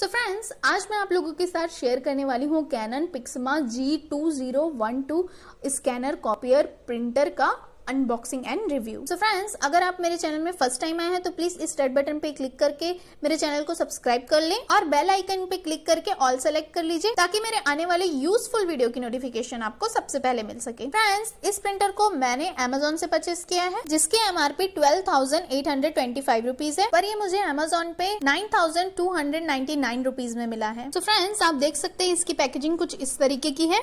सो so friends आज मैं आप लोगों के साथ शेयर करने वाली हूँ Canon Pixma G two zero one two scanner copier printer का unboxing and review so friends अगर आप मेरे चैनल में फर्स्ट टाइम आए हैं तो प्लीज इस रेड बटन पे क्लिक करके मेरे चैनल को सब्सक्राइब कर लें और बेल आइकन पे क्लिक करके ऑल सेलेक्ट कर लीजिए ताकि मेरे आने वाले यूजफुल वीडियो की नोटिफिकेशन आपको सबसे पहले मिल सके फ्रेंड्स इस प्रिंटर को मैंने अमेजोन से परचेस किया है जिसकी M R P twelve thousand eight hundred twenty five है पर ये मुझे अमेजोन पे nine thousand two hundred nine में मिला है तो so फ्रेंड्स आप देख सकते हैं इसकी पैकेजिंग कुछ इस तरीके की है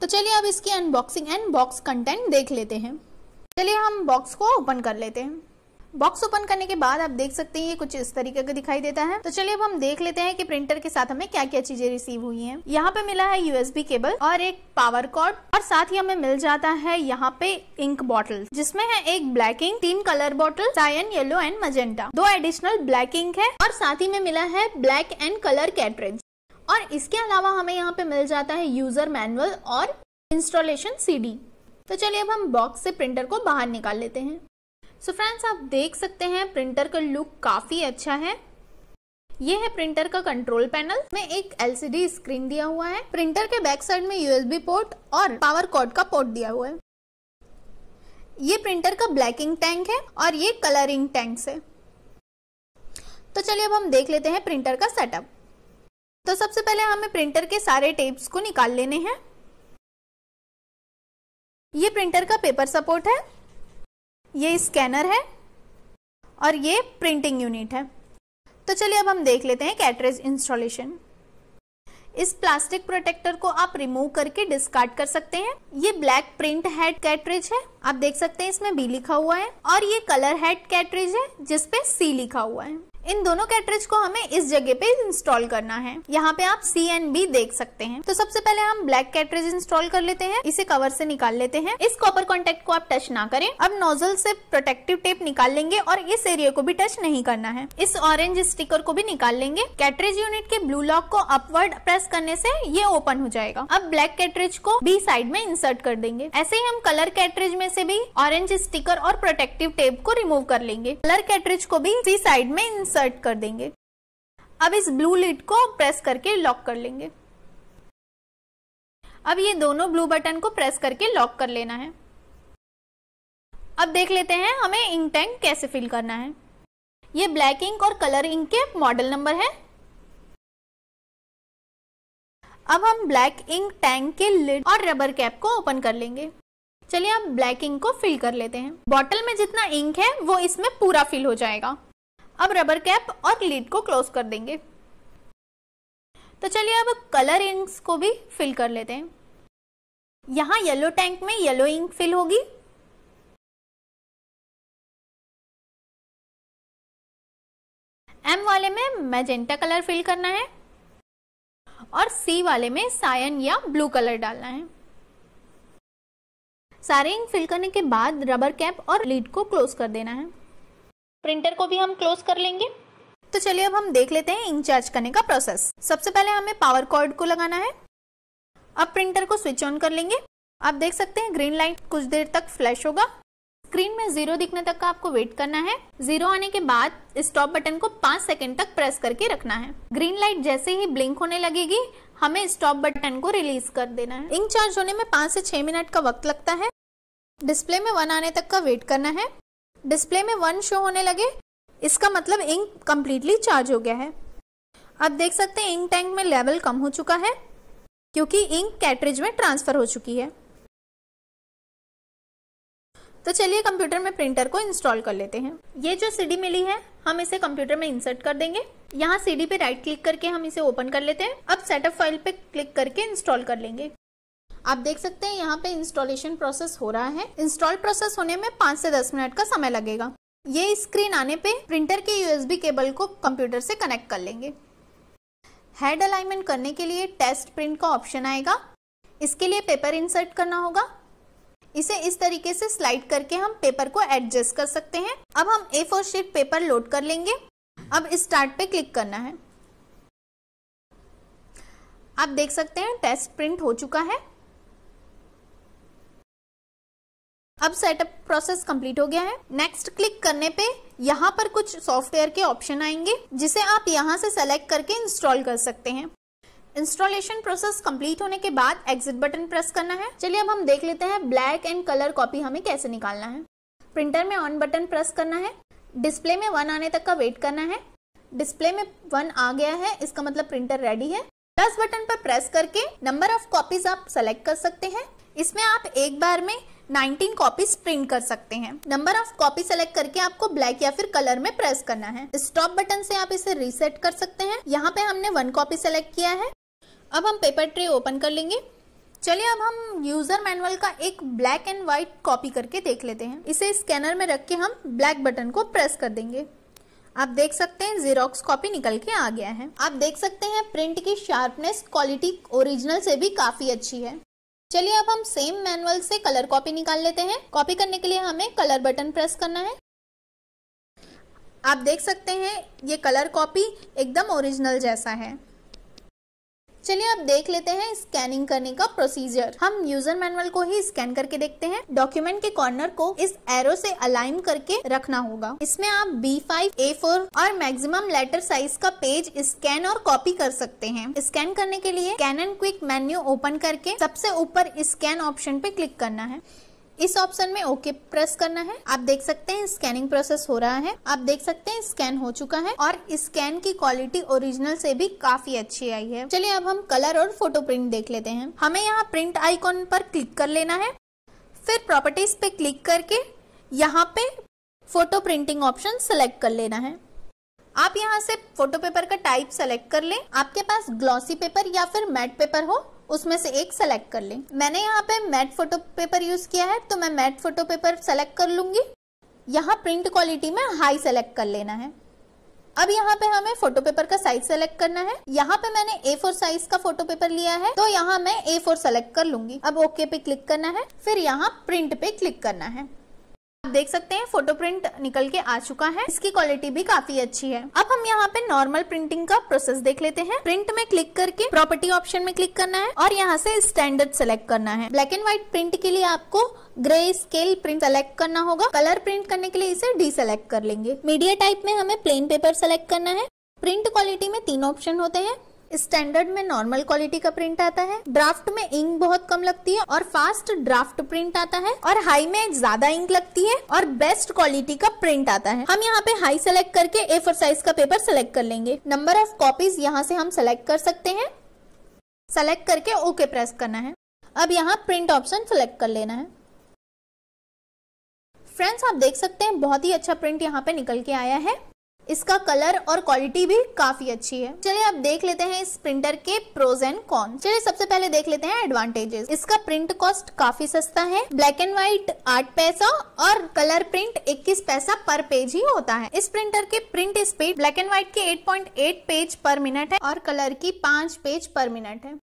तो चलिए अब इसकी अनबॉक्सिंग एंड बॉक्स कंटेंट देख लेते हैं चलिए हम बॉक्स को ओपन कर लेते हैं बॉक्स ओपन करने के बाद आप देख सकते हैं ये कुछ इस तरीके का दिखाई देता है तो चलिए अब हम देख लेते हैं कि प्रिंटर के साथ हमें क्या क्या चीजें रिसीव हुई हैं यहाँ पे मिला है यूएसबी केबल और एक पावर कॉर्ड और साथ ही हमें मिल जाता है यहाँ पे इंक बॉटल जिसमें है एक ब्लैक इंक तीन colour bottle cyan yellow and magenta दो एडिशनल ब्लैक इंक है और साथ ही में मिला है ब्लैक एंड कलर कैटरेज और इसके अलावा हमें यहाँ पे मिल जाता है यूजर मैनुअल और इंस्टॉलेशन सी तो चलिए अब हम बॉक्स से प्रिंटर को बाहर निकाल लेते हैं सो so फ्रेंड्स आप देख सकते हैं प्रिंटर का लुक काफ़ी अच्छा है ये है प्रिंटर का कंट्रोल पैनल में एक एलसीडी स्क्रीन दिया हुआ है प्रिंटर के बैक साइड में यूएसबी पोर्ट और पावर कॉर्ड का पोर्ट दिया हुआ है ये प्रिंटर का ब्लैकिंग टैंक है और ये कलरिंग टैंक है तो चलिए अब हम देख लेते हैं प्रिंटर का सेटअप तो सबसे पहले हमें प्रिंटर के सारे टेप्स को निकाल लेने हैं ये प्रिंटर का पेपर सपोर्ट है ये स्कैनर है और ये प्रिंटिंग यूनिट है तो चलिए अब हम देख लेते हैं कैटरेज इंस्टॉलेशन इस प्लास्टिक प्रोटेक्टर को आप रिमूव करके डिस्कार्ड कर सकते हैं ये ब्लैक प्रिंट हेड कैटरेज है आप देख सकते हैं इसमें बी लिखा हुआ है और ये कलर हेड कैटरेज है जिसपे सी लिखा हुआ है इन दोनों कैटरेज को हमें इस जगह पे इंस्टॉल करना है यहाँ पे आप सी एंड बी देख सकते हैं तो सबसे पहले हम ब्लैक कैटरेज इंस्टॉल कर लेते हैं इसे कवर से निकाल लेते हैं इस कॉपर कॉन्टेक्ट को आप टच ना करें अब नोजल से प्रोटेक्टिव टेप निकाल लेंगे और इस एरिया को भी टच नहीं करना है इस ऑरेंज स्टिकर को भी निकाल लेंगे कैटरेज यूनिट के ब्लू लॉक को अपवर्ड प्रेस करने से ये ओपन हो जाएगा अब ब्लैक कैटरेज को बी साइड में इंसर्ट कर देंगे ऐसे ही हम कलर कैटरेज में से भी ऑरेंज स्टिकर और प्रोटेक्टिव टेप को रिमूव कर लेंगे कलर कैटरेज को भी सी साइड में इंसर्ट कर देंगे अब इस ब्लू लिट को प्रेस करके लॉक कर लेंगे अब ये दोनों ब्लू बटन को प्रेस करके लॉक कर लेना है अब देख लेते हैं हमें इंक टैंक कैसे फिल करना है ये ब्लैक इंक और कलर इंक के मॉडल नंबर है अब हम ब्लैक इंक टैंक के लिड और रबर कैप को ओपन कर लेंगे चलिए अब ब्लैक इंक को फिल कर लेते हैं बॉटल में जितना इंक है वो इसमें पूरा फिल हो जाएगा अब रबर कैप और लीड को क्लोज कर देंगे तो चलिए अब कलर इंक्स को भी फिल कर लेते हैं यहां येलो टैंक में येलो इंक फिल होगी एम वाले में मैजेंटा कलर फिल करना है और सी वाले में सायन या ब्लू कलर डालना है सारे इंक फिल करने के बाद रबर कैप और लीड को क्लोज कर देना है प्रिंटर को भी हम क्लोज कर लेंगे तो चलिए अब हम देख लेते हैं इंक चार्ज करने का प्रोसेस सबसे पहले हमें पावर कॉर्ड को लगाना है अब प्रिंटर को स्विच ऑन कर लेंगे आप देख सकते हैं ग्रीन लाइट कुछ देर तक फ्लैश होगा स्क्रीन में जीरो दिखने तक का आपको वेट करना है जीरो आने के बाद स्टॉप बटन को पांच सेकंड तक प्रेस करके रखना है ग्रीन लाइट जैसे ही ब्लिंक होने लगेगी हमें स्टॉप बटन को रिलीज कर देना है इंक चार्ज होने में पांच से छह मिनट का वक्त लगता है डिस्प्ले में वन आने तक का वेट करना है डिस्प्ले में वन शो होने लगे इसका मतलब इंक कम्प्लीटली चार्ज हो गया है अब देख सकते हैं इंक टैंक में लेवल कम हो चुका है क्योंकि इंक कैटरेज में ट्रांसफर हो चुकी है तो चलिए कंप्यूटर में प्रिंटर को इंस्टॉल कर लेते हैं ये जो सीडी मिली है हम इसे कंप्यूटर में इंसर्ट कर देंगे यहाँ सीडी पे राइट क्लिक करके हम इसे ओपन कर लेते हैं अब सेटअप फाइल पे क्लिक करके इंस्टॉल कर लेंगे आप देख सकते हैं यहाँ पे इंस्टॉलेशन प्रोसेस हो रहा है इंस्टॉल प्रोसेस होने में पांच से दस मिनट का समय लगेगा ये स्क्रीन आने पे प्रिंटर के यूएसबी केबल को कंप्यूटर से कनेक्ट कर लेंगे हेड अलाइनमेंट करने के लिए टेस्ट प्रिंट का ऑप्शन आएगा इसके लिए पेपर इंसर्ट करना होगा इसे इस तरीके से स्लाइड करके हम पेपर को एडजस्ट कर सकते हैं अब हम A four sheet paper load कर लेंगे अब स्टार्ट पे क्लिक करना है आप देख सकते हैं टेस्ट प्रिंट हो चुका है अब सेटअप प्रोसेस कंप्लीट हो गया है नेक्स्ट क्लिक करने पे यहाँ पर कुछ सॉफ्टवेयर के ऑप्शन आएंगे जिसे आप यहाँ से सेलेक्ट करके इंस्टॉल कर सकते हैं इंस्टॉलेशन प्रोसेस कंप्लीट होने के बाद एग्जिट बटन प्रेस करना है चलिए अब हम देख लेते हैं ब्लैक एंड कलर कॉपी हमें कैसे निकालना है प्रिंटर में ऑन बटन प्रेस करना है डिस्प्ले में वन आने तक का वेट करना है डिस्प्ले में वन आ गया है इसका मतलब प्रिंटर रेडी है प्लस बटन पर प्रेस करके नंबर ऑफ कॉपीज आप सेलेक्ट कर सकते हैं इसमें आप एक बार में 19 कॉपीज प्रिंट कर सकते हैं नंबर ऑफ कॉपी सेलेक्ट करके आपको ब्लैक या फिर कलर में प्रेस करना है स्टॉप बटन से आप इसे रीसेट कर सकते हैं यहाँ पे हमने वन कॉपी सेलेक्ट किया है अब हम पेपर ट्रे ओपन कर लेंगे चलिए अब हम यूजर मैनुअल का एक ब्लैक एंड व्हाइट कॉपी करके देख लेते हैं इसे स्कैनर में रख के हम ब्लैक बटन को प्रेस कर देंगे आप देख सकते हैं जीरोक्स कॉपी निकल के आ गया है आप देख सकते हैं प्रिंट की शार्पनेस क्वालिटी ओरिजिनल से भी काफी अच्छी है चलिए अब हम सेम मैनुअल से कलर कॉपी निकाल लेते हैं कॉपी करने के लिए हमें कलर बटन प्रेस करना है आप देख सकते हैं ये कलर कॉपी एकदम ओरिजिनल जैसा है चलिए अब देख लेते हैं स्कैनिंग करने का प्रोसीजर हम यूजर मैनुअल को ही स्कैन करके देखते हैं डॉक्यूमेंट के कॉर्नर को इस एरो से अलाइन करके रखना होगा इसमें आप B5, A4 और मैक्सिमम लेटर साइज का पेज स्कैन और कॉपी कर सकते हैं स्कैन करने के लिए कैन क्विक मेन्यू ओपन करके सबसे ऊपर स्कैन ऑप्शन पे क्लिक करना है इस ऑप्शन में ओके प्रेस करना है आप देख सकते हैं स्कैनिंग प्रोसेस हो रहा है आप देख सकते हैं स्कैन हो चुका है और स्कैन की क्वालिटी ओरिजिनल से भी काफी अच्छी आई है चलिए अब हम कलर और फोटो प्रिंट देख लेते हैं हमें यहाँ प्रिंट आइकॉन पर क्लिक कर लेना है फिर प्रॉपर्टीज पे क्लिक करके यहाँ पे फोटो प्रिंटिंग ऑप्शन सेलेक्ट कर लेना है आप यहाँ से फोटो पेपर का टाइप सेलेक्ट कर ले आपके पास ग्लॉसी पेपर या फिर मैट पेपर हो उसमें से एक सेलेक्ट कर लें मैंने यहाँ पे मैट फोटो पेपर यूज़ किया है तो मैं मैट फोटो पेपर सेलेक्ट कर लूंगी यहाँ प्रिंट क्वालिटी में हाई सेलेक्ट कर लेना है अब यहाँ पे हमें फोटो पेपर का साइज सेलेक्ट करना है यहाँ पे मैंने ए फोर साइज का फोटो पेपर लिया है तो यहाँ मैं ए फोर सेलेक्ट कर लूंगी अब ओके पे क्लिक करना है फिर यहाँ प्रिंट पे क्लिक करना है आप देख सकते हैं फोटो प्रिंट निकल के आ चुका है इसकी क्वालिटी भी काफी अच्छी है अब हम यहाँ पे नॉर्मल प्रिंटिंग का प्रोसेस देख लेते हैं प्रिंट में क्लिक करके प्रॉपर्टी ऑप्शन में क्लिक करना है और यहाँ से स्टैंडर्ड सेलेक्ट करना है ब्लैक एंड व्हाइट प्रिंट के लिए आपको ग्रे स्केल प्रिंट सेलेक्ट करना होगा कलर प्रिंट करने के लिए इसे डी सेलेक्ट कर लेंगे मीडिया टाइप में हमें प्लेन पेपर सेलेक्ट करना है प्रिंट क्वालिटी में तीन ऑप्शन होते हैं स्टैंडर्ड में नॉर्मल क्वालिटी का प्रिंट आता है ड्राफ्ट में इंक बहुत कम लगती है और फास्ट ड्राफ्ट प्रिंट आता है और हाई में ज्यादा इंक लगती है और बेस्ट क्वालिटी का प्रिंट आता है हम यहाँ पे हाई सेलेक्ट करके ए साइज का पेपर सेलेक्ट कर लेंगे नंबर ऑफ कॉपीज यहाँ से हम सेलेक्ट कर सकते हैं सेलेक्ट करके ओके प्रेस करना है अब यहाँ प्रिंट ऑप्शन सेलेक्ट कर लेना है फ्रेंड्स आप देख सकते हैं बहुत ही अच्छा प्रिंट यहाँ पे निकल के आया है इसका कलर और क्वालिटी भी काफी अच्छी है चलिए अब देख लेते हैं इस प्रिंटर के प्रोज एंड कॉन चलिए सबसे पहले देख लेते हैं एडवांटेजेस इसका प्रिंट कॉस्ट काफी सस्ता है ब्लैक एंड व्हाइट आठ पैसा और कलर प्रिंट इक्कीस पैसा पर पेज ही होता है इस प्रिंटर के print speed black and white के एट पेज पर मिनट है और कलर की पांच पेज पर मिनट है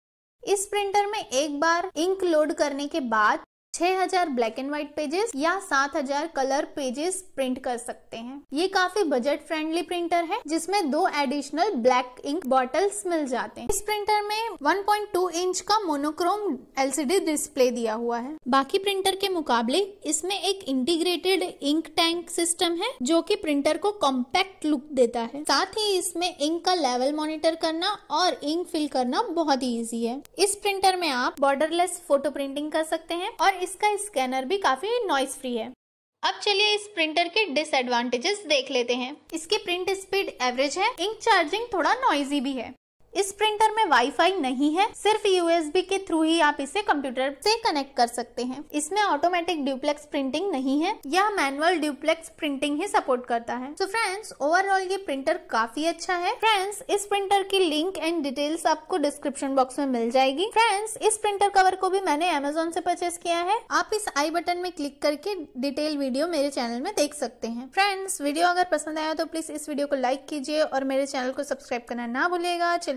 इस प्रिंटर में एक बार इंक लोड करने के बाद 6000 ब्लैक एंड व्हाइट पेजेस या 7000 कलर पेजेस प्रिंट कर सकते हैं ये काफी बजट फ्रेंडली प्रिंटर है जिसमें दो एडिशनल ब्लैक इंक बॉटल्स मिल जाते हैं इस प्रिंटर में 1.2 इंच का मोनोक्रोम एलसीडी डिस्प्ले दिया हुआ है बाकी प्रिंटर के मुकाबले इसमें एक इंटीग्रेटेड इंक टैंक सिस्टम है जो की प्रिंटर को कॉम्पैक्ट लुक देता है साथ ही इसमें इंक का लेवल मॉनिटर करना और इंक फिल करना बहुत ही ईजी है इस प्रिंटर में आप बॉर्डरलेस फोटो प्रिंटिंग कर सकते हैं और इसका स्कैनर भी काफ़ी नॉइस फ्री है अब चलिए इस प्रिंटर के डिसएडवांटेजेस देख लेते हैं इसकी प्रिंट स्पीड एवरेज है इंक चार्जिंग थोड़ा नॉइजी भी है इस प्रिंटर में वाईफाई नहीं है सिर्फ यूएसबी के थ्रू ही आप इसे कंप्यूटर से कनेक्ट कर सकते हैं इसमें ऑटोमेटिक ड्यूप्लेक्स प्रिंटिंग नहीं है यह मैनुअल ड्यूप्लेक्स प्रिंटिंग ही सपोर्ट करता है तो फ्रेंड्स ओवरऑल ये प्रिंटर काफी अच्छा है फ्रेंड्स इस प्रिंटर की लिंक एंड डिटेल्स आपको डिस्क्रिप्शन बॉक्स में मिल जाएगी फ्रेंड्स इस प्रिंटर कवर को भी मैंने अमेजोन से परचेस किया है आप इस आई बटन में क्लिक करके डिटेल वीडियो मेरे चैनल में देख सकते हैं फ्रेंड्स वीडियो अगर पसंद आया तो प्लीज इस वीडियो को लाइक कीजिए और मेरे चैनल को सब्सक्राइब करना ना भूलेगा चलिए